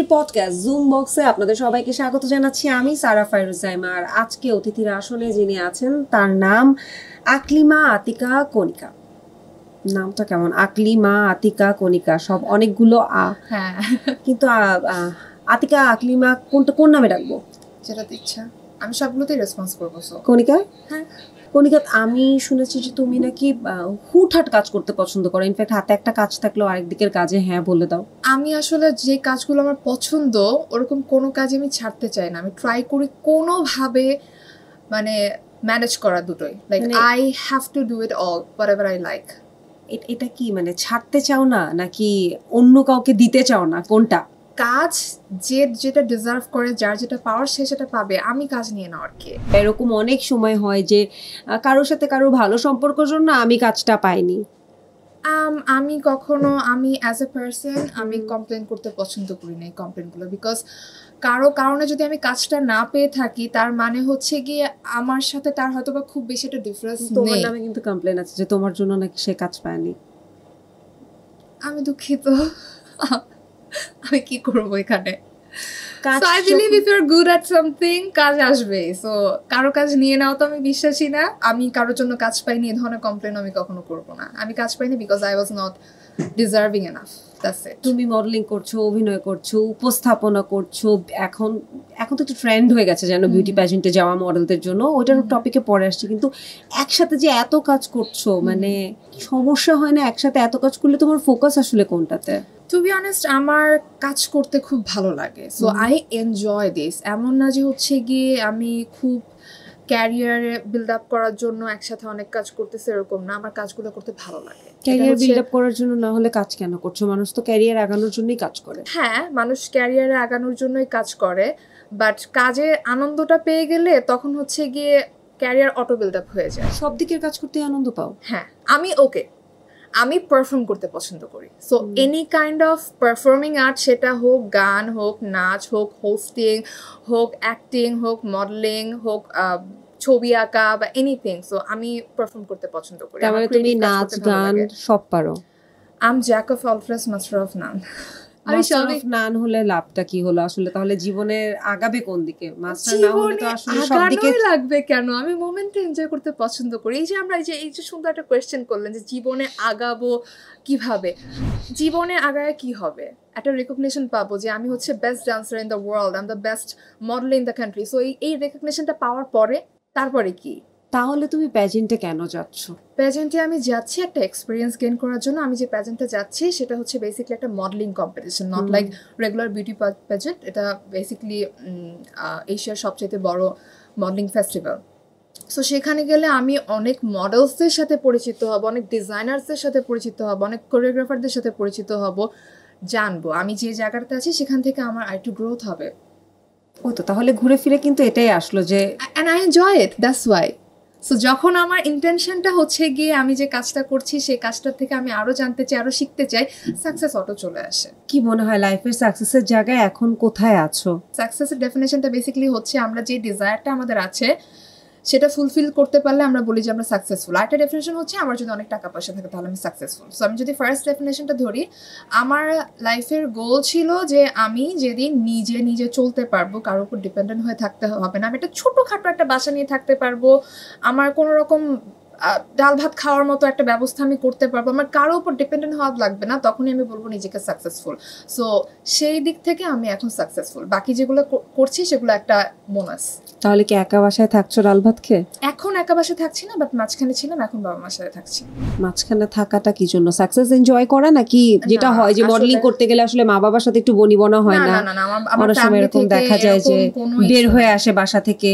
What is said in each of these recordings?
আজকের podcast zoom বক্সে আপনাদের সবাইকে স্বাগত জানাচ্ছি আমি সারা ফাইরুজাইমা আর আজকে অতিথির আসনে যিনি আছেন তার নাম আকলিমা আতিকা কণিকা নামটা কেমন আকলিমা আতিকা কণিকা সব অনেকগুলো আ হ্যাঁ কিন্তু আতিকা আকলিমা কোনটা কোন নামে ডাকবো যেটা ইচ্ছা আমি সবগুলোতেই রেসপন্স করবো কণিকা হ্যাঁ কণিকাত আমি শুনেছি যে তুমি নাকি হুটহাট কাজ করতে পছন্দ করো ইনফ্যাক্ট হাতে একটা কাজ থাকলেও আরেক দিকের কাজে হ্যাঁ বলে দাও আমি আসলে যে কাজগুলো আমার পছন্দ ওরকম কোনো কাজ আমি ছাড়তে চাই না আমি ট্রাই করি কোনোভাবে মানে ম্যানেজ করা দুটোই like I have to do it all whatever I like এটা কি মানে ছাড়তে চাও না নাকি অন্য কাউকে দিতে চাও না কোনটা কাজ যে যেটা ডিজার্ভ করে যার যেটা পাওয়ার সে সেটা পাবে আমি কাজ নিয়ে না আর কি এরকম অনেক সময় হয় যে কারোর সাথে কারো ভালো সম্পর্কের জন্য আমি কাজটা পাইনি আমি কখনো আমি অ্যাজ এ পার্সন আমি কমপ্লেন করতে পছন্দ করি না এই কমপ্লেনগুলো বিকজ কারো কারণে যদি আমি কাজটা না পেয়ে থাকি তার মানে হচ্ছে গিয়ে আমার সাথে তার হয়তো বা খুব বেশি একটা ডিফারেন্স তোমার নামে কিন্তু কমপ্লেন আছে যে তোমার জন্য নাকি সে কাজ পায়নি আমি দুঃখিত আমি কি করবো এখানে সো আর গুড অ্যাট সামথিং কাজ আসবে সো কারো কাজ নিয়ে নাও তো আমি বিশ্বাসী না আমি কারোর জন্য কাজ পাইনি এ ধরনের কমপ্লেন আমি কখনো করবো না আমি কাজ পাইনি because I was not deserving enough তুমি মডেলিং করছো অভিনয় করছো উপস্থাপনা করছো এখন এখন তো একটা ট্রেন্ড হয়ে গেছে যেন বিউটি প্যাজেন্টে যাওয়া মডেলদের জন্য ওইটার টপিকে পরে আসছে কিন্তু একসাথে যে এত কাজ করছো মানে সমস্যা হয় না একসাথে এত কাজ করলে তোমার ফোকাস আসলে কোনটাতে টু বি অনেস্ট আমার কাজ করতে খুব ভালো লাগে সো আই এনজয় দিস এমন না যে হচ্ছে গিয়ে আমি খুব ক্যারিয়ারে বিল্ড আপ করার জন্য একসাথে অনেক কাজ করতেছে এরকম না আমার কাজগুলো করতে ভালো লাগে ক্যারিয়ার বিল্ড আপ করার জন্য না হলে কাজ কেন করছো মানুষ তো ক্যারিয়ার আগানোর জন্যই কাজ করে হ্যাঁ মানুষ ক্যারিয়ারে আগানোর জন্যই কাজ করে বাট কাজে আনন্দটা পেয়ে গেলে তখন হচ্ছে গিয়ে ক্যারিয়ার অটো বিল্ড আপ হয়ে যায় সব দিকের কাজ করতে আনন্দ পাও হ্যাঁ আমি ওকে আমি পারফর্ম করতে পছন্দ করি so any kind of performing art সেটা হোক গান হোক নাচ হোক হোস্টিং হোক অ্যাক্টিং হোক মডেলিং হোক ছবি আঁকা বা এনিথিং সো আমি পারফর্ম করতে পছন্দ করি মানে তুমি নাচ গান সব পারো I'm jack of all trades master of none none হলে লাভটা কি হলো আসলে তাহলে জীবনে আগাবে কোন দিকে মাস্টার না হলে তো আসলে সব দিকে লাগবে কেন আমি মোমেন্টে এনজয় করতে পছন্দ করি এই যে আমরা এই যে এই যে সুন্দর একটা কোয়েশ্চেন করলেন যে জীবনে আগাবো কিভাবে জীবনে আগায় কি হবে একটা রেকগনিশন পাবো যে আমি হচ্ছে best dancer in the world I'm the best model in the country so এই রেকগনিশনটা পাওয়ার পরে তারপরে কি তাহলে তুমি প্যাজেন্টে কেন যাচ্ছ প্যাজেন্টে আমি যাচ্ছি একটা এক্সপিরিয়েন্স গেইন করার জন্য আমি যে প্যাজেন্টে যাচ্ছি সেটা হচ্ছে বেসিক্যালি একটা modelling competition not like regular beauty pageant এটা বেসিক্যালি এশিয়ার সবচেয়ে বড় মডেলিং ফেস্টিভ্যাল সো সেখানে গেলে আমি অনেক মডেলসদের সাথে পরিচিত হব অনেক ডিজাইনার্সদের সাথে পরিচিত হব অনেক কোরিওগ্রাফারদের সাথে পরিচিত হব জানবো আমি যে জায়গাটাতে আছি সেখান থেকে আমার আর একটু গ্রোথ হবে ও তো তাহলে ঘুরে ফিরে কিন্তু এটাই আসলো যে and I enjoy it that's why so যখন আমার ইন্টেনশনটা হচ্ছে গিয়ে আমি যে কাজটা করছি সেই কাজটার থেকে আমি আরো জানতে চাই আরো শিখতে চাই সাকসেস অটো চলে আসে কি মনে হয় লাইফের সাকসেসের জায়গায় এখন কোথায় আছো সাকসেসের ডেফিনেশনটা বেসিক্যালি হচ্ছে আমরা যে ডিজায়ারটা আমাদের আছে সেটা ফুলফিল করতে পারলে আমরা বলি যে আমরা সাকসেসফুল আর একটা ডেফিনেশন হচ্ছে আমার যদি অনেক টাকা পয়সা থাকে তাহলে আমি সাকসেসফুল সো আমি যদি ফার্স্ট ডেফিনেশনটা ধরি আমার লাইফের গোল ছিল যে আমি যেদিন নিজে নিজে চলতে পারবো কারোর উপর ডিপেন্ডেন্ট হয়ে থাকতে হবে না আমি একটা ছোটোখাটো একটা বাসা নিয়ে থাকতে পারবো আমার কোনো রকম ডাল ভাত খাওয়ার মতো একটা ব্যবস্থা আমি করতে পারবো আমার কারো উপর ডিপেন্ডেন্ট হওয়া লাগবে না তখনই আমি বলবো নিজেকে সাকসেসফুল সো সেই দিক থেকে আমি এখন সাকসেসফুল বাকি যেগুলো করছি সেগুলো একটা বোনাস তাহলে কি একা বাসায় থাকছো ডাল ভাত খেয়ে এখন একা বাসায় থাকছি না বাট মাঝখানে ছিলাম এখন বাবা মার সাথে থাকছি মাঝখানে থাকাটা কি জন্য সাকসেস এনজয় করা নাকি যেটা হয় যে মডেলিং করতে গেলে আসলে মা বাবার সাথে একটু বনিবনা হয় না না না আমার সময় এরকম দেখা যায় যে বের হয়ে আসে বাসা থেকে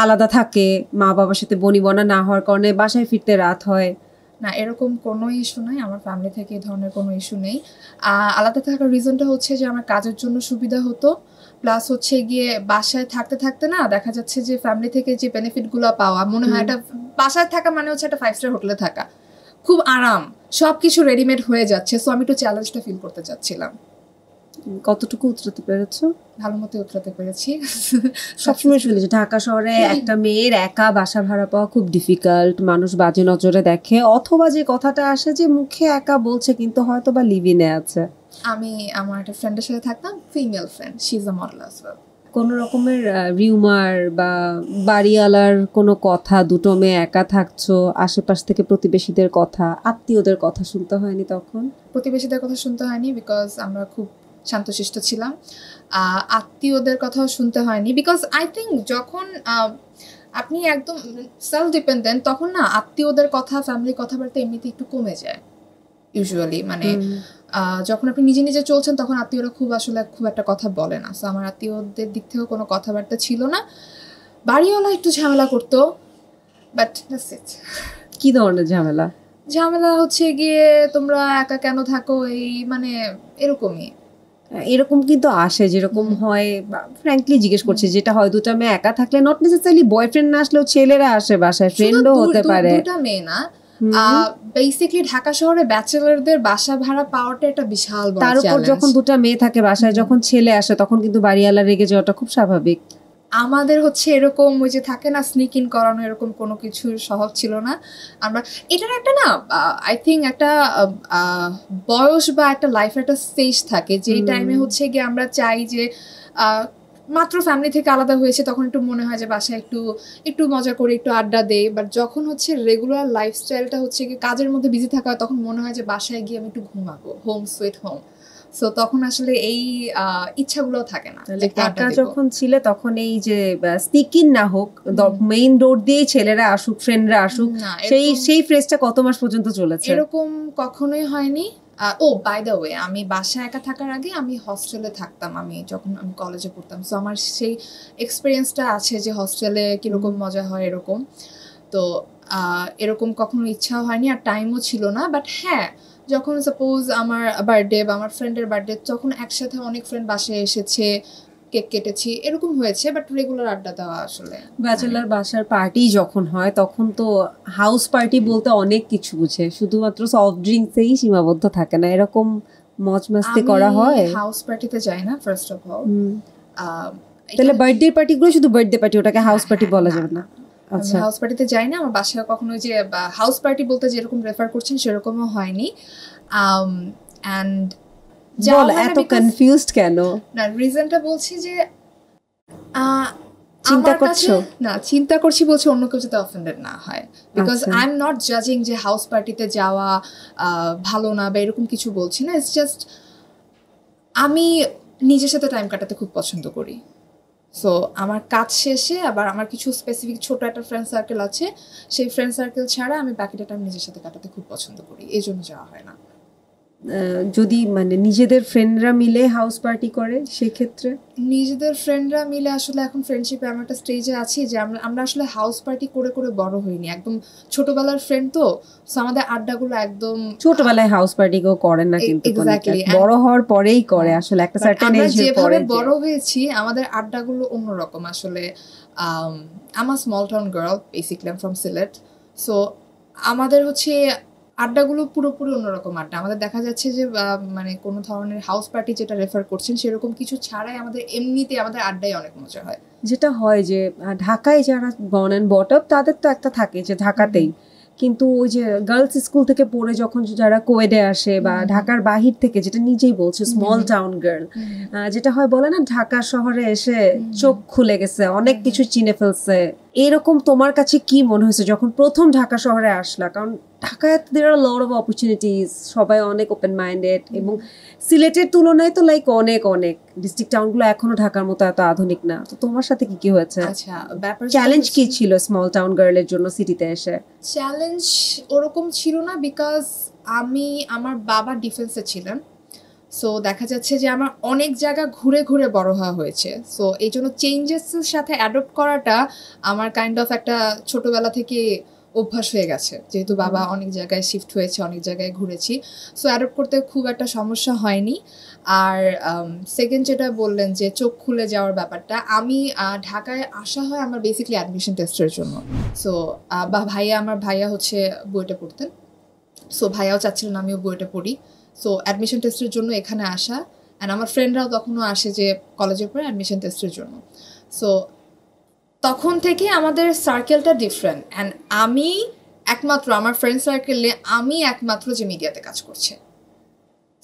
আলাদা থাকে মা বাবার সাথে বনিবনা না হওয়ার কারণে বাসায় ফিরতে রাত হয় না এরকম কোনো ইস্যু নাই আমার ফ্যামিলি থেকে এই ধরনের কোনো ইস্যু নেই আলাদা থাকার রিজনটা হচ্ছে যে আমার কাজের জন্য সুবিধা হতো প্লাস হচ্ছে গিয়ে বাসায় থাকতে থাকতে না দেখা যাচ্ছে যে ফ্যামিলি থেকে যে বেনিফিটগুলো পাওয়া মনে হয় একটা বাসায় থাকা মানে হচ্ছে একটা ফাইভ স্টার হোটেলে থাকা খুব আরাম সব কিছু রেডিমেড হয়ে যাচ্ছে সো আমি একটু চ্যালেঞ্জটা ফিল করতে চাচ্ছিলাম কতটুকু উতরাতে পেরেছো ভালো মতো উতরাতে পেরেছি সবসময় শুনেছি যে ঢাকা শহরে একটা মেয়ের একা বাসা ভাড়া পাওয়া খুব ডিফিকাল্ট মানুষ বাজে নজরে দেখে অথবা যে কথাটা আসে যে মুখে একা বলছে কিন্তু হয়তো বা লিভিনে আছে আমি আমার একটা ফ্রেন্ডের সাথে থাকতাম female friend she is a model as well কোনো রকমের রিউমার বা বাড়িওয়ালার কোনো কথা দুটো মেয়ে একা থাকছো আশেপাশ থেকে প্রতিবেশীদের কথা আত্মীয়দের কথা শুনতে হয়নি তখন প্রতিবেশীদের কথা শুনতে হয়নি বিকজ আমরা খুব শান্তশিষ্ট ছিলাম আত্মীয়দের কথাও শুনতে হয়নি বিকজ আই থিঙ্ক যখন আপনি একদম সেলফ ডিপেন্ডেন্ট তখন না আত্মীয়দের কথা ফ্যামিলির কথাবার্তা এমনিতে একটু কমে যায় ইউজুয়ালি মানে যখন আপনি নিজে নিজে চলছেন তখন আত্মীয়রা খুব আসলে খুব একটা কথা বলে না সো আমার আত্মীয়দের দিক থেকেও কোনো কথাবার্তা ছিল না বাড়িওয়ালা একটু ঝামেলা করতো বাট কি ধরনের ঝামেলা ঝামেলা হচ্ছে গিয়ে তোমরা একা কেন থাকো এই মানে এরকমই এরকম কিন্তু আসে যেরকম হয় ফ্র্যাঙ্কলি জিজ্ঞেস করছে যেটা হয় দুটো মেয়ে একা থাকলে নট নেসেসারি বয়ফ্রেন্ড না আসলেও ছেলেরা আসে বাসায় ফ্রেন্ডও হতে পারে দুটো মেয়ে না বেসিক্যালি ঢাকা শহরে ব্যাচেলরদের বাসা ভাড়া পাওয়াটা একটা বিশাল তার উপর যখন দুটো মেয়ে থাকে বাসায় যখন ছেলে আসে তখন কিন্তু বাড়িওয়ালা রেগে যাওয়াটা খুব স্বাভাবিক আমাদের হচ্ছে এরকম ওই যে থাকে না স্নিক ইন করানো এরকম কোনো কিছু সহজ ছিল না আমরা এটার একটা না আই থিঙ্ক একটা বয়স বা একটা লাইফ একটা স্টেজ থাকে যেই টাইমে হচ্ছে গিয়ে আমরা চাই যে মাত্র ফ্যামিলি থেকে আলাদা হয়েছে তখন একটু মনে হয় যে বাসায় একটু একটু মজা করে একটু আড্ডা দেয় বাট যখন হচ্ছে রেগুলার লাইফস্টাইলটা হচ্ছে গিয়ে কাজের মধ্যে বিজি থাকা হয় তখন মনে হয় যে বাসায় গিয়ে আমি একটু ঘুমাবো হোম সুইট হোম সো তখন আসলে এই ইচ্ছাগুলো থাকে না যখন ছিল তখন এই যে স্পিকিং না হোক মেইন দিয়ে ছেলেরা আসুক ফ্রেন্ডরা আসুক সেই সেই কত মাস পর্যন্ত চলেছে এরকম কখনোই হয়নি ও বাই দ্য ওয়ে আমি বাসায় একা থাকার আগে আমি হস্টেলে থাকতাম আমি যখন আমি কলেজে পড়তাম সো আমার সেই এক্সপিরিয়েন্সটা আছে যে হস্টেলে কিরকম মজা হয় এরকম তো এরকম কখনো ইচ্ছা হয়নি আর টাইমও ছিল না বাট হ্যাঁ যখন সাপোজ আমার বার্থডে বা আমার ফ্রেন্ডের বার্থডে যখন একসাথে অনেক ফ্রেন্ড বাসায় এসেছে কেক কেটেছি এরকম হয়েছে বাট রেগুলার আড্ডা দেওয়া আসলে ব্যাচেলার বাসার পার্টি যখন হয় তখন তো হাউস পার্টি বলতে অনেক কিছু বুঝে শুধুমাত্র সফট ড্রিঙ্কসেই সীমাবদ্ধ থাকে না এরকম মজ মাস্তি করা হয় হাউস পার্টিতে যাই না ফার্স্ট অফ অল তাহলে বার্থডে পার্টিগুলো শুধু বার্থডে পার্টি ওটাকে হাউস হ্যাঁ, পার্টি হ্যাঁ, বলা যাবে না আচ্ছা হাউস পার্টিতে যাই না আমার বাসায় কখনো যে হাউস পার্টি বলতে যেরকম রেফার করছেন সেরকমও হয়নি অ্যান্ড এত কনফিউজড কেন না রিজনটা বলছি যে চিন্তা করছো না চিন্তা করছি বলছি অন্য কেউ যাতে অফেন্ডেড না হয় বিকজ আই এম নট জাজিং যে হাউস পার্টিতে যাওয়া ভালো না বা এরকম কিছু বলছি না ইটস জাস্ট আমি নিজের সাথে টাইম কাটাতে খুব পছন্দ করি সো আমার কাজ শেষে আবার আমার কিছু স্পেসিফিক ছোট একটা ফ্রেন্ড সার্কেল আছে সেই ফ্রেন্ড সার্কেল ছাড়া আমি বাকিটা টাইম নিজের সাথে কাটাতে খুব পছন্দ করি এই জন্য যাওয়া হয় না যদি মানে নিজেদের ফ্রেন্ডরা মিলে হাউস পার্টি করে সেক্ষেত্রে নিজেদের ফ্রেন্ডরা মিলে আসলে এখন ফ্রেন্ডশিপে আমরা একটা স্টেজে আছি যে আমরা আমরা আসলে হাউস পার্টি করে করে বড় হইনি একদম ছোটবেলার ফ্রেন্ড তো আমাদের আড্ডাগুলো একদম ছোটবেলায় হাউস পার্টি কেউ করে না কিন্তু বড় হওয়ার পরেই করে আসলে একটা সার্টেন এজ পরে বড় হয়েছি আমাদের আড্ডাগুলো অন্যরকম আসলে আমার small town girl basically from Sylhet so আমাদের হচ্ছে আড্ডাগুলো পুরোপুরি অন্যরকম আড্ডা আমাদের দেখা যাচ্ছে যে মানে কোনো ধরনের হাউস পার্টি যেটা রেফার করছেন সেরকম কিছু ছাড়াই আমাদের এমনিতে আমাদের আড্ডায় অনেক মজা হয় যেটা হয় যে ঢাকায় যারা বন অ্যান্ড বট আপ তাদের তো একটা থাকে যে ঢাকাতেই কিন্তু ওই যে গার্লস স্কুল থেকে পড়ে যখন যারা কোয়েডে আসে বা ঢাকার বাহির থেকে যেটা নিজেই বলছে স্মল টাউন গার্ল যেটা হয় বলে না ঢাকা শহরে এসে চোখ খুলে গেছে অনেক কিছু চিনে ফেলছে এরকম তোমার কাছে কি মনে হয়েছে যখন প্রথম ঢাকা শহরে আসলা কারণ ঢাকায় দের আর লড অফ অপরচুনিটিস সবাই অনেক ওপেন মাইন্ডেড এবং সিলেটের তুলনায় তো লাইক অনেক অনেক ডিস্ট্রিক্ট টাউনগুলো এখনো ঢাকার মতো এত আধুনিক না তো তোমার সাথে কি কি হয়েছে আচ্ছা ব্যাপার চ্যালেঞ্জ কি ছিল স্মল টাউন গার্লের জন্য সিটিতে এসে চ্যালেঞ্জ ওরকম ছিল না বিকজ আমি আমার বাবা ডিফেন্সে ছিলেন সো দেখা যাচ্ছে যে আমার অনেক জায়গা ঘুরে ঘুরে বড় হওয়া হয়েছে সো এই জন্য চেঞ্জেসের সাথে অ্যাডপ্ট করাটা আমার কাইন্ড অফ একটা ছোটোবেলা থেকে অভ্যাস হয়ে গেছে যেহেতু বাবা অনেক জায়গায় শিফট হয়েছে অনেক জায়গায় ঘুরেছি সো অ্যাডপ্ট করতে খুব একটা সমস্যা হয়নি আর সেকেন্ড um, যেটা বললেন যে চোখ খুলে যাওয়ার ব্যাপারটা আমি ঢাকায় আসা হয় আমার বেসিকলি অ্যাডমিশন টেস্টের জন্য সো বা ভাইয়া আমার ভাইয়া হচ্ছে বইটা পড়তেন সো ভাইয়াও চাচ্ছিলেন আমিও বইটা পড়ি সো অ্যাডমিশন টেস্টের জন্য এখানে আসা অ্যান্ড আমার ফ্রেন্ডরাও তখনও আসে যে কলেজের পরে অ্যাডমিশন টেস্টের জন্য সো তখন থেকে আমাদের সার্কেলটা ডিফারেন্ট অ্যান্ড আমি একমাত্র আমার ফ্রেন্ড সার্কেলে আমি একমাত্র যে মিডিয়াতে কাজ করছে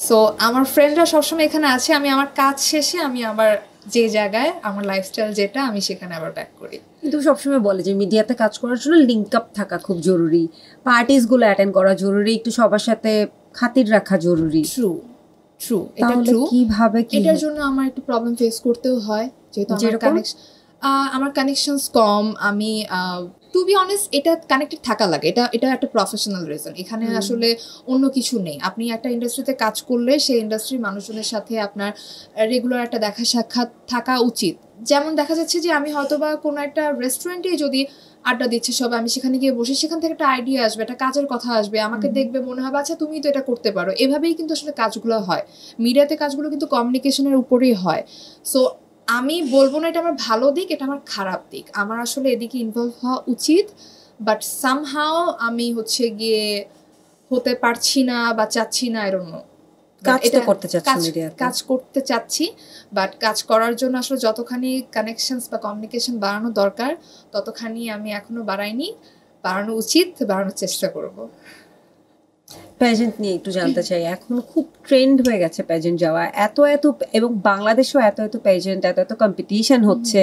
সো আমার ফ্রেন্ডরা সবসময় এখানে আছে আমি আমার কাজ শেষে আমি আমার যে জায়গায় আমার লাইফস্টাইল যেটা আমি সেখানে আবার ব্যাক করি কিন্তু সবসময় বলে যে মিডিয়াতে কাজ করার জন্য লিঙ্ক আপ থাকা খুব জরুরি পার্টিসগুলো অ্যাটেন্ড করা জরুরি একটু সবার সাথে খাতির রাখা জরুরি ট্রু ট্রু এটা ট্রু কিভাবে এটার জন্য আমার একটু প্রবলেম ফেস করতেও হয় যেহেতু আমার কানেকশন আমার কানেকশনস কম আমি টু বি অনেস্ট এটা কানেক্টেড থাকা লাগে এটা এটা একটা প্রফেশনাল রিজন এখানে আসলে অন্য কিছু নেই আপনি একটা ইন্ডাস্ট্রিতে কাজ করলে সেই ইন্ডাস্ট্রির মানুষজনের সাথে আপনার রেগুলার একটা দেখা সাক্ষাৎ থাকা উচিত যেমন দেখা যাচ্ছে যে আমি হয়তোবা কোনো একটা রেস্টুরেন্টে যদি আড্ডা দিচ্ছে সব আমি সেখানে গিয়ে বসে সেখান থেকে একটা আইডিয়া আসবে একটা কাজের কথা আসবে আমাকে দেখবে মনে হবে আচ্ছা তুমি তো এটা করতে পারো এভাবেই কিন্তু আসলে কাজগুলো হয় মিডিয়াতে কাজগুলো কিন্তু কমিউনিকেশনের উপরেই হয় সো আমি বলবো না এটা আমার ভালো দিক এটা আমার খারাপ দিক আমার আসলে এদিকে ইনভলভ হওয়া উচিত বাট সামহাও আমি হচ্ছে গিয়ে হতে পারছি না বা চাচ্ছি না এরন্য কাজটা করতে চাচ্ছি কাজ করতে চাচ্ছি বাট কাজ করার জন্য আসলে যতখানি কানেকশনস বা কমিউনিকেশন বাড়ানো দরকার ততখানি আমি এখনো বাড়াইনি বাড়ানো উচিত বাড়ানোর চেষ্টা করব প্যাজেন্ট নিয়ে একটু জানতে চাই এখন খুব ট্রেন্ড হয়ে গেছে প্যাজেন্ট যাওয়া এত এত এবং বাংলাদেশেও এত এত প্যাজেন্ট এত এত কম্পিটিশন হচ্ছে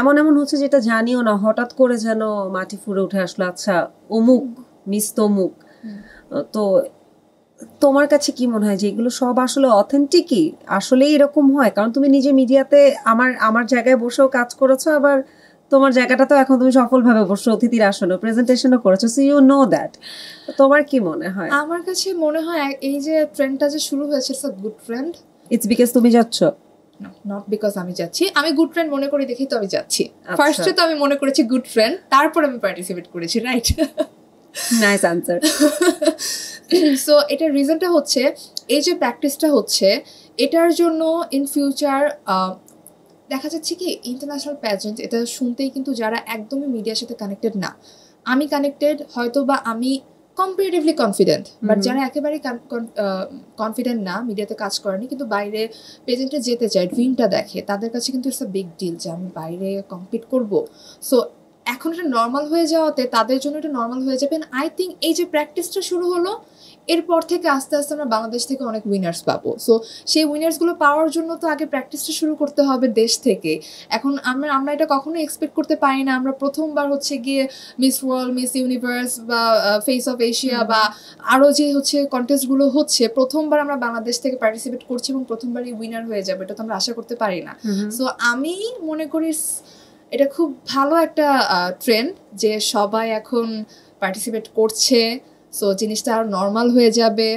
এমন এমন হচ্ছে যেটা জানিও না হঠাৎ করে যেন মাটি ফুড়ে উঠে আসলো আচ্ছা অমুক মিস তমুক তো তোমার কাছে কি মনে হয় যে এগুলো সব আসলে অথেন্টিকই আসলে এরকম হয় কারণ তুমি নিজে মিডিয়াতে আমার আমার জায়গায় বসেও কাজ করেছো আবার তোমার জায়গাটা তো এখন তুমি সফলভাবে বসছো অতিথির আসনে প্রেজেন্টেশনও করেছো সো ইউ নো দ্যাট তোমার কি মনে হয় আমার কাছে মনে হয় এই যে ট্রেন্ডটা যে শুরু হয়েছে it's good trend it's because তুমি যাচ্ছ নট বিকজ আমি যাচ্ছি আমি গুড ফ্রেন্ড মনে করে দেখি তো আমি যাচ্ছি ফার্স্টে আচ্ছা। তো আমি মনে করেছি গুড ফ্রেন্ড তারপর আমি পার্টিসিপেট করেছি রাইট নাইস আনসার সো এটার রিজনটা হচ্ছে এই যে প্র্যাকটিসটা হচ্ছে এটার জন্য ইন ফিউচার দেখা যাচ্ছে কি ইন্টারন্যাশনাল প্যাজেন্ট এটা শুনতেই কিন্তু যারা একদমই মিডিয়ার সাথে কানেক্টেড না আমি কানেক্টেড হয়তো বা আমি কম্পারেটিভলি কনফিডেন্ট বাট যারা একেবারে কনফিডেন্ট না মিডিয়াতে কাজ করেনি কিন্তু বাইরে প্রেজেন্টে যেতে চায় ড্রিমটা দেখে তাদের কাছে কিন্তু ইটস বিগ ডিল যে আমি বাইরে কম্পিট করব সো এখন এটা নর্মাল হয়ে যাওয়াতে তাদের জন্য এটা নর্মাল হয়ে যাবে আই থিঙ্ক এই যে প্র্যাকটিসটা শুরু হলো এরপর থেকে আস্তে আস্তে আমরা বাংলাদেশ থেকে অনেক উইনার্স পাবো সো সেই উইনার্সগুলো পাওয়ার জন্য তো আগে প্র্যাকটিসটা শুরু করতে হবে দেশ থেকে এখন আমরা আমরা এটা কখনো এক্সপেক্ট করতে পারি না আমরা প্রথমবার হচ্ছে গিয়ে মিস ওয়ার্ল্ড মিস ইউনিভার্স বা ফেস অফ এশিয়া বা আরও যে হচ্ছে কন্টেস্টগুলো হচ্ছে প্রথমবার আমরা বাংলাদেশ থেকে পার্টিসিপেট করছি এবং প্রথমবারই উইনার হয়ে যাবে এটা তো আমরা আশা করতে পারি না সো আমি মনে করি এটা খুব ভালো একটা ট্রেন্ড যে সবাই এখন পার্টিসিপেট করছে সো জিনিসটা আরও নর্মাল হয়ে যাবে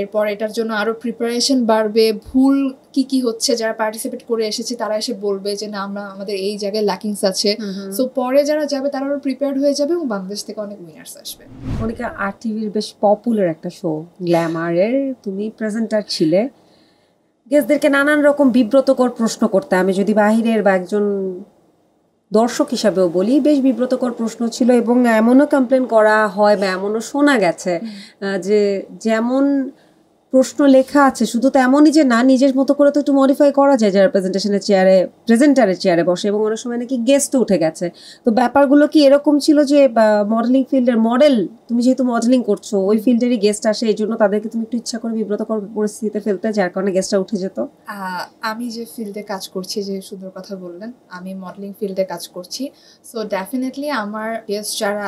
এরপর এটার জন্য আরও প্রিপারেশন বাড়বে ভুল কি কি হচ্ছে যারা পার্টিসিপেট করে এসেছে তারা এসে বলবে যে না আমরা আমাদের এই জায়গায় ল্যাকিংস আছে সো পরে যারা যাবে তারা আরও প্রিপেয়ার্ড হয়ে যাবে এবং বাংলাদেশ থেকে অনেক উইনার্স আসবে অনেকে আর টিভির বেশ পপুলার একটা শো গ্ল্যামারের তুমি প্রেজেন্টার ছিলে গেস্টদেরকে নানান রকম বিব্রতকর প্রশ্ন করতে আমি যদি বাহিরের বা একজন দর্শক হিসাবেও বলি বেশ বিব্রতকর প্রশ্ন ছিল এবং এমনও কমপ্লেন করা হয় বা এমনও শোনা গেছে যে যেমন প্রশ্ন লেখা আছে শুধু তেমনই যে না নিজের মতো করে তো একটু মডিফাই করা যায় যারা প্রেজেন্টেশনের চেয়ারে প্রেজেন্টারের চেয়ারে বসে এবং অনেক সময় নাকি গেস্টও উঠে গেছে তো ব্যাপারগুলো কি এরকম ছিল যে মডেলিং ফিল্ডের মডেল তুমি যেহেতু মডেলিং করছো ওই ফিল্ডেরই গেস্ট আসে এই জন্য তাদেরকে তুমি একটু ইচ্ছা করে কর পরিস্থিতিতে ফেলতে যার কারণে গেস্টটা উঠে যেত আমি যে ফিল্ডে কাজ করছি যে সুন্দর কথা বললেন আমি মডেলিং ফিল্ডে কাজ করছি সো ডেফিনেটলি আমার গেস্ট যারা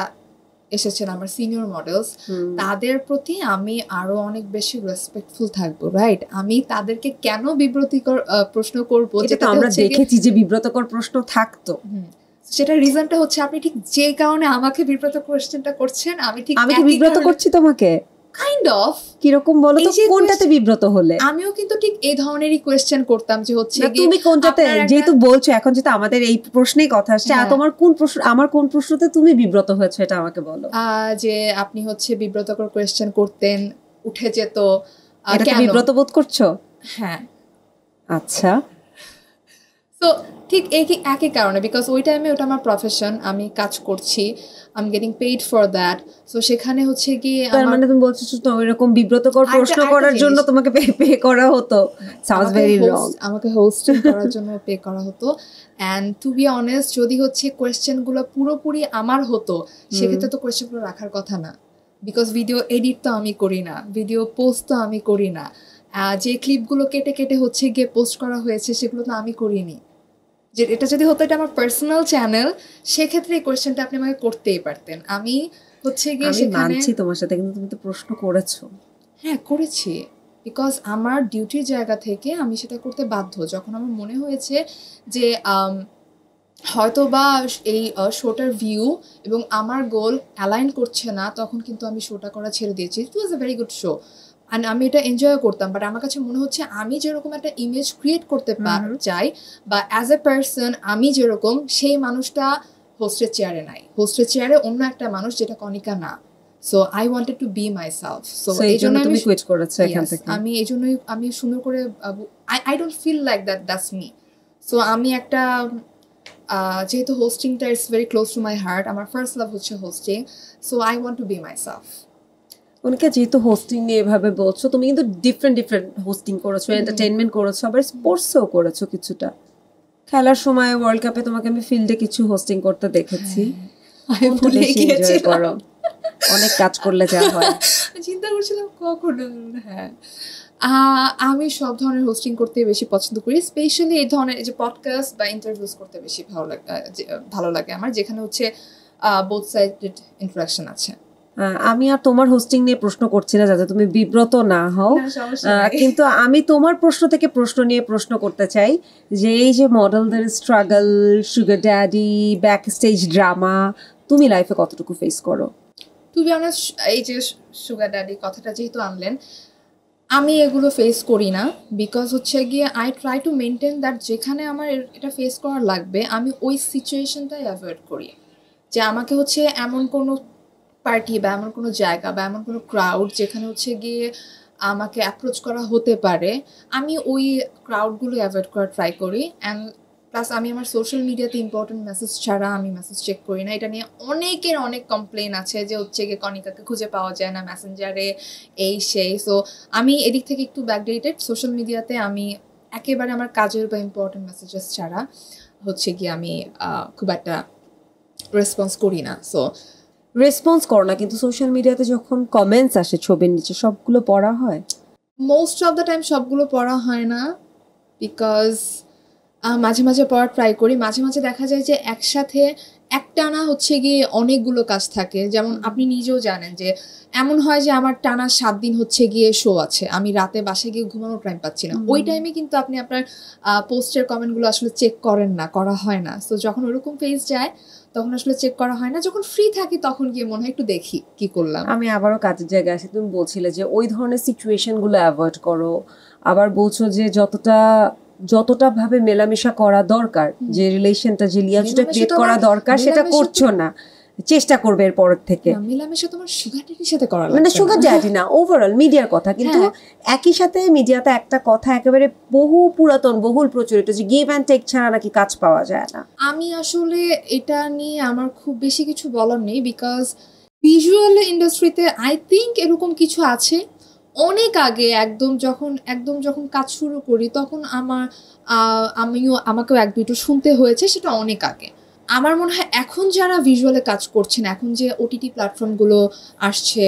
এসেছেন আমার সিনিয়র মডেলস তাদের প্রতি আমি আরো অনেক বেশি রেসপেক্টফুল থাকবো রাইট আমি তাদেরকে কেন বিব্রতিকর প্রশ্ন করবো যেটা আমরা দেখেছি যে বিব্রতকর প্রশ্ন থাকতো সেটা রিজনটা হচ্ছে আপনি ঠিক যে কারণে আমাকে বিব্রত কোশ্চেনটা করছেন আমি ঠিক আমি বিব্রত করছি তোমাকে কাইন্ড অফ কিরকম বলো তো কোনটাতে বিব্রত হলে আমিও কিন্তু ঠিক এই ধরনেরই কোয়েশ্চেন করতাম যে হচ্ছে তুমি কোনটাতে যেহেতু বলছো এখন যেটা আমাদের এই প্রশ্নেই কথা আসছে হ্যাঁ। তোমার কোন প্রশ্ন আমার কোন প্রশ্নতে তুমি বিব্রত হয়েছো এটা আমাকে বলো যে আপনি হচ্ছে বিব্রতকর কোয়েশ্চেন করতেন উঠে যেত এটা বিব্রত বোধ করছো হ্যাঁ আচ্ছা তো ঠিক একই একই কারণে বিকজ ওই টাইমে ওটা আমার প্রফেশন আমি কাজ করছি আমি getting paid for that so সেখানে হচ্ছে কি তার মানে তুমি বলছো তো এরকম বিব্রতকর প্রশ্ন করার জন্য তোমাকে পে পে করা হতো সাউন্ডস ভেরি রং আমাকে হোস্টিং করার জন্য পে করা হতো এন্ড টু বি অনেস্ট যদি হচ্ছে কোয়েশ্চেনগুলো পুরোপুরি আমার হতো সেক্ষেত্রে তো কোয়েশ্চেনগুলো রাখার কথা না বিকজ ভিডিও এডিট তো আমি করি না ভিডিও পোস্ট তো আমি করি না যে ক্লিপগুলো কেটে কেটে হচ্ছে গিয়ে পোস্ট করা হয়েছে সেগুলো তো আমি করিনি যে এটা যদি হতো এটা আমার পার্সোনাল চ্যানেল সেক্ষেত্রে এই কোয়েশ্চেনটা আপনি আমাকে করতেই পারতেন আমি হচ্ছে গিয়ে সেখানে তোমার সাথে কিন্তু তুমি তো প্রশ্ন করেছো হ্যাঁ করেছি বিকজ আমার ডিউটির জায়গা থেকে আমি সেটা করতে বাধ্য যখন আমার মনে হয়েছে যে হয়তো বা এই শোটার ভিউ এবং আমার গোল অ্যালাইন করছে না তখন কিন্তু আমি শোটা করা ছেড়ে দিয়েছি it was a very good show and আমি এটা এনজয় করতাম বাট আমার কাছে মনে হচ্ছে আমি যেরকম একটা ইমেজ ক্রিয়েট করতে চাই বা অ্যাজ এ পার্সন আমি যেরকম সেই মানুষটা হোস্টের চেয়ারে নাই হোস্টের চেয়ারে অন্য একটা মানুষ যেটা কনিকা না so I wanted to be myself so এই জন্য আমি কুইট করেছে এখান থেকে আমি এই জন্যই আমি সুন্দর করে I I don't feel like that that's me so আমি একটা যেহেতু হোস্টিংটা it's very close to my heart আমার ফার্স্ট লাভ হচ্ছে hosting so I want to be myself অনেকে যেহেতু হোস্টিং নিয়ে এভাবে বলছো তুমি কিন্তু ডিফারেন্ট ডিফারেন্ট হোস্টিং করেছো এন্টারটেনমেন্ট করেছো আবার স্পোর্টসও করেছো কিছুটা খেলার সময় ওয়ার্ল্ড কাপে তোমাকে আমি ফিল্ডে কিছু হোস্টিং করতে দেখেছি হ্যাঁ। অনেক কাজ করলে যা হয় চিন্তা করছিলাম কখন হ্যাঁ আমি সব ধরনের হোস্টিং করতে বেশি পছন্দ করি স্পেশালি এই ধরনের যে পডকাস্ট বা ইন্টারভিউস করতে বেশি ভালো লাগে ভালো লাগে আমার যেখানে হচ্ছে বোথ সাইডেড ইন্টারাকশন আছে আমি আর তোমার হোস্টিং নিয়ে প্রশ্ন করছি না যাতে তুমি বিব্রত না হও কিন্তু আমি তোমার প্রশ্ন থেকে প্রশ্ন নিয়ে প্রশ্ন করতে চাই যে এই যে মডেলদের struggle sugar daddy backstage drama তুমি লাইফে কতটুকু ফেস করো তুমি আমার এই যে সুগার ড্যাডি কথাটা যেহেতু আনলেন আমি এগুলো ফেস করি না বিকজ হচ্ছে গিয়ে I try to maintain that যেখানে আমার এটা ফেস করার লাগবে আমি ওই সিচুয়েশনটাই অ্যাভয়েড করি যে আমাকে হচ্ছে এমন কোনো পার্টি বা এমন কোনো জায়গা বা এমন কোনো ক্রাউড যেখানে হচ্ছে গিয়ে আমাকে অ্যাপ্রোচ করা হতে পারে আমি ওই ক্রাউডগুলো অ্যাভয়েড করা ট্রাই করি অ্যান্ড প্লাস আমি আমার সোশ্যাল মিডিয়াতে ইম্পর্টেন্ট মেসেজ ছাড়া আমি মেসেজ চেক করি না এটা নিয়ে অনেকের অনেক কমপ্লেন আছে যে হচ্ছে গিয়ে কনিকাকে খুঁজে পাওয়া যায় না মেসেঞ্জারে এই সেই সো আমি এদিক থেকে একটু ব্যাকডেটেড সোশ্যাল মিডিয়াতে আমি একেবারে আমার কাজের বা ইম্পর্টেন্ট মেসেজেস ছাড়া হচ্ছে গিয়ে আমি খুব একটা রেসপন্স করি না সো রেসপন্স করো না কিন্তু সোশ্যাল মিডিয়াতে যখন কমেন্টস আসে ছবির নিচে সবগুলো পড়া হয় মোস্ট অফ দ্য টাইম সবগুলো পড়া হয় না বিকজ মাঝে মাঝে পড়ার ট্রাই করি মাঝে মাঝে দেখা যায় যে একসাথে একটানা হচ্ছে গিয়ে অনেকগুলো কাজ থাকে যেমন আপনি নিজেও জানেন যে এমন হয় যে আমার টানা সাত দিন হচ্ছে গিয়ে শো আছে আমি রাতে বাসে গিয়ে ঘুমানোর টাইম পাচ্ছি না ওই টাইমে কিন্তু আপনি আপনার পোস্টের কমেন্টগুলো আসলে চেক করেন না করা হয় না তো যখন ওরকম ফেজ যায় তখন আসলে চেক করা হয় না যখন ফ্রি থাকি তখন গিয়ে মনে হয় একটু দেখি কি করলাম আমি আবারও কাজের জায়গায় আসি তুমি বলছিলে যে ওই ধরনের সিচুয়েশনগুলো অ্যাভয়েড করো আবার বলছো যে যতটা যতটা ভাবে মেলামেশা করা দরকার যে রিলেশনটা যে লিয়াজটা ক্রিয়েট করা দরকার সেটা করছো না চেষ্টা করবে এরপর থেকে মেলামেশা তোমার সুগার সাথে করা মানে সুগার ড্যাডি না ওভারঅল মিডিয়ার কথা হ্যাঁ, কিন্তু হ্যাঁ। একই সাথে মিডিয়াতে একটা কথা একেবারে বহু পুরাতন বহুল প্রচলিত যে গিভ অ্যান্ড টেক ছাড়া নাকি কাজ পাওয়া যায় না আমি আসলে এটা নিয়ে আমার খুব বেশি কিছু বলার নেই বিকজ ভিজুয়াল ইন্ডাস্ট্রিতে আই থিঙ্ক এরকম কিছু আছে অনেক আগে একদম যখন একদম যখন কাজ শুরু করি তখন আমার আমিও আমাকেও এক দুটো শুনতে হয়েছে সেটা অনেক আগে আমার মনে হয় এখন যারা ভিজুয়ালে কাজ করছেন এখন যে ওটিটি প্ল্যাটফর্মগুলো আসছে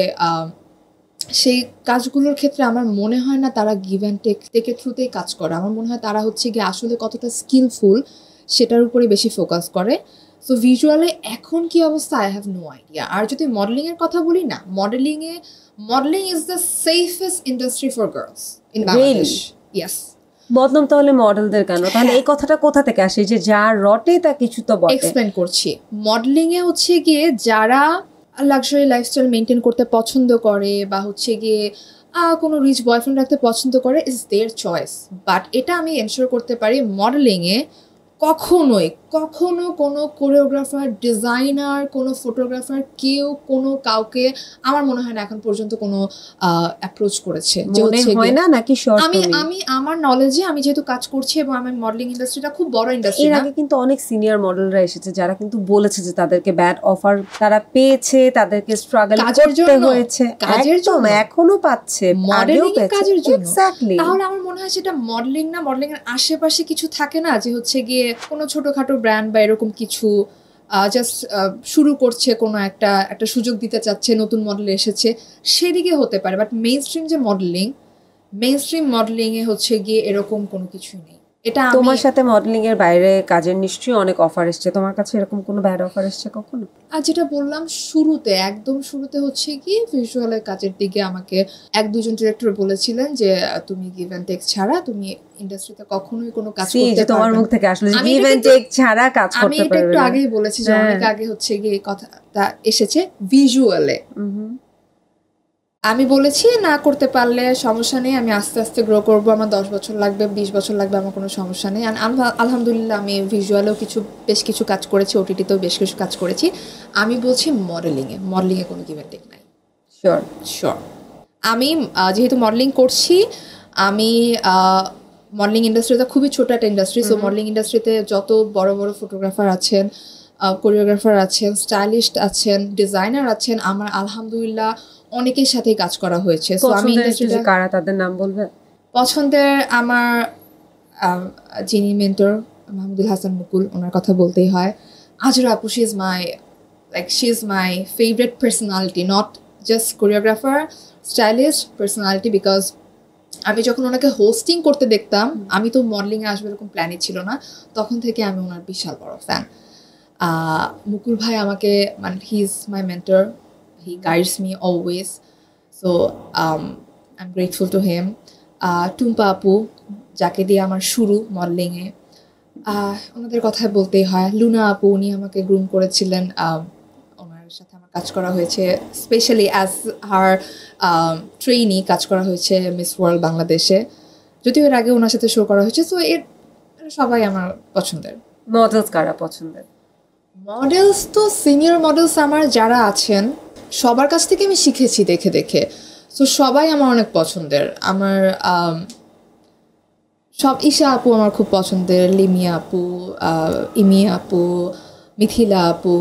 সেই কাজগুলোর ক্ষেত্রে আমার মনে হয় না তারা গিভ অ্যান্ড টেক টেকের থ্রুতেই কাজ করে আমার মনে হয় তারা হচ্ছে গিয়ে আসলে কতটা স্কিলফুল সেটার উপরে বেশি ফোকাস করে সো ভিজুয়ালে এখন কি অবস্থা আই হ্যাভ নো আইডিয়া আর যদি মডেলিংয়ের কথা বলি না মডেলিংয়ে modelling is the safest industry for girls in Bangladesh yes বদনাম তাহলে মডেলদের কেন হ্যাঁ। তাহলে এই কথাটা কোথা থেকে আসে যে যা রটে তা কিছু তো বটে এক্সপ্লেন করছি মডেলিংয়ে হচ্ছে গিয়ে যারা লাক্সারি লাইফস্টাইল মেনটেন করতে পছন্দ করে বা হচ্ছে গিয়ে কোনো রিচ বয়ফ্রেন্ড রাখতে পছন্দ করে ইজ দেয়ার চয়েস বাট এটা আমি এনশোর করতে পারি মডেলিংয়ে কখনোই কখনো কোনো কোরিওগ্রাফার ডিজাইনার কোনো ফটোগ্রাফার কেউ কোনো কাউকে আমার মনে হয় না এখন পর্যন্ত কোনো অ্যাপ্রোচ করেছে নাকি আমি আমি আমার নলেজে আমি যেহেতু কাজ করছি এবং আমার মডেলিং ইন্ডাস্ট্রিটা খুব বড় ইন্ডাস্ট্রি এর আগে কিন্তু অনেক সিনিয়র মডেলরা এসেছে যারা কিন্তু বলেছে যে তাদেরকে ব্যাড অফার তারা পেয়েছে তাদেরকে স্ট্রাগল করতে হয়েছে কাজের জন্য এখনো পাচ্ছে মডেলিং কাজের জন্য তাহলে আমার মনে হয় সেটা মডেলিং না মডেলিং এর আশেপাশে কিছু থাকে না যে হচ্ছে গিয়ে কোনো ছোটখাটো ব্র্যান্ড বা এরকম কিছু জাস্ট শুরু করছে কোনো একটা একটা সুযোগ দিতে চাচ্ছে নতুন মডেল এসেছে সেদিকে হতে পারে বাট মেইন স্ট্রিম যে মডেলিং মেইন স্ট্রিম মডেলিংয়ে হচ্ছে গিয়ে এরকম কোনো কিছুই নেই এটা তোমার সাথে মডেলিং এর বাইরে কাজের নিশ্চয়ই অনেক অফার এসেছে তোমার কাছে এরকম কোনো ব্যাড অফার এসেছে কখনো আর যেটা বললাম শুরুতে একদম শুরুতে হচ্ছে কি ভিজুয়ালের কাজের দিকে আমাকে এক দুজন ডিরেক্টর বলেছিলেন যে তুমি গিভেন টেক ছাড়া তুমি ইন্ডাস্ট্রিতে কখনোই কোনো কাজ করতে পারবে তোমার মুখ থেকে আসলে গিভ টেক ছাড়া কাজ করতে পারবে আমি এটা একটু আগেই বলেছি যে হ্যাঁ। অনেক আগে হচ্ছে গিয়ে কথাটা এসেছে ভিজুয়ালে আমি বলেছি না করতে পারলে সমস্যা নেই আমি আস্তে আস্তে গ্রো করবো আমার দশ বছর লাগবে বিশ বছর লাগবে আমার কোনো সমস্যা নেই আলহামদুলিল্লাহ আমি ভিজুয়ালেও কিছু বেশ কিছু কাজ করেছি ওটিটিতেও বেশ কিছু কাজ করেছি আমি বলছি মডেলিংয়ে মডেলিংয়ে কোনো গিভেন টেক নাই শিওর শিওর আমি যেহেতু মডেলিং করছি আমি মডেলিং ইন্ডাস্ট্রিটা খুবই ছোট একটা ইন্ডাস্ট্রি সো মডেলিং ইন্ডাস্ট্রিতে যত বড় বড় ফটোগ্রাফার আছেন কোরিওগ্রাফার আছেন স্টাইলিস্ট আছেন ডিজাইনার আছেন আমার আলহামদুলিল্লাহ অনেকের সাথে কাজ করা হয়েছে আমি কারা তাদের নাম বলবে পছন্দের আমার যিনি মেন্টর মাহমুদুল হাসান মুকুল ওনার কথা বলতেই হয় আজরা আপু she is my like she is my favourite personality not just choreographer stylist personality because আমি যখন ওনাকে হোস্টিং করতে দেখতাম আমি তো মডেলিংয়ে আসবে এরকম প্ল্যানই ছিল না তখন থেকে আমি ওনার বিশাল বড় ফ্যান মুকুল ভাই আমাকে মানে he is my mentor He guides me always. So um, I'm grateful to him. Uh, Tumpa আপু যাকে দিয়ে আমার শুরু মডেলিংয়ে ওনাদের কথায় বলতেই হয় লুনা আপু উনি আমাকে গ্রুম করেছিলেন ওনার সাথে আমার কাজ করা হয়েছে স্পেশালি অ্যাজ হার ট্রেইনি কাজ করা হয়েছে মিস ওয়ার্ল্ড বাংলাদেশে যদিও এর আগে ওনার সাথে শো করা হয়েছে সো এর সবাই আমার পছন্দের মডেলস কারা পছন্দের মডেলস তো সিনিয়র মডেলস আমার যারা আছেন সবার কাছ থেকে আমি শিখেছি দেখে দেখে সো সবাই আমার অনেক পছন্দের আমার সব ঈশা আপু আমার খুব পছন্দের লিমিয়া আপু ইমিয়া আপু মিথিলা আপু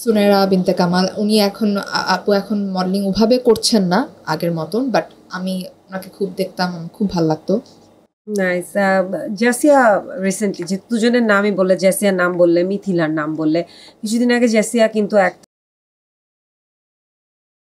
সুনেরা বিনতে কামাল উনি এখন আপু এখন মডেলিং ওভাবে করছেন না আগের মতন বাট আমি ওনাকে খুব দেখতাম খুব ভালো লাগতো নাইস জ্যাসিয়া রিসেন্টলি যে দুজনের নামই বললে জ্যাসিয়ার নাম বললে মিথিলার নাম বললে কিছুদিন আগে জ্যাসিয়া কিন্তু এক